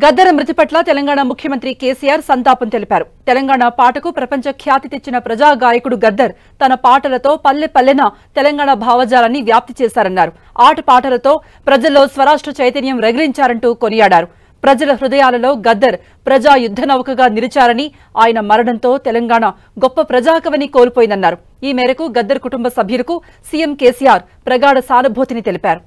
గద్దర మృతి పట్ల తెలంగాణ ముఖ్యమంత్రి కేసీఆర్ సంతాపం తెలిపారు తెలంగాణ పాటకు ప్రపంచ ఖ్యాతి తెచ్చిన ప్రజా గాయకుడు గద్దర్ తన పాటలతో పల్లె పల్లెన తెలంగాణ భావజాలాన్ని వ్యాప్తి చేశారన్నారు ఆట పాటలతో ప్రజల్లో స్వరాష్ట్ర చైతన్యం రగిలించారంటూ కొనియాడారు ప్రజల హృదయాలలో గద్దర్ ప్రజా యుద్ధ నౌకగా నిలిచారని ఆయన మరణంతో తెలంగాణ గొప్ప ప్రజాకవని కోల్పోయిందన్నారు ఈ మేరకు గద్దర్ కుటుంబ సభ్యులకు సీఎం కేసీఆర్ ప్రగాఢ సానుభూతిని తెలిపారు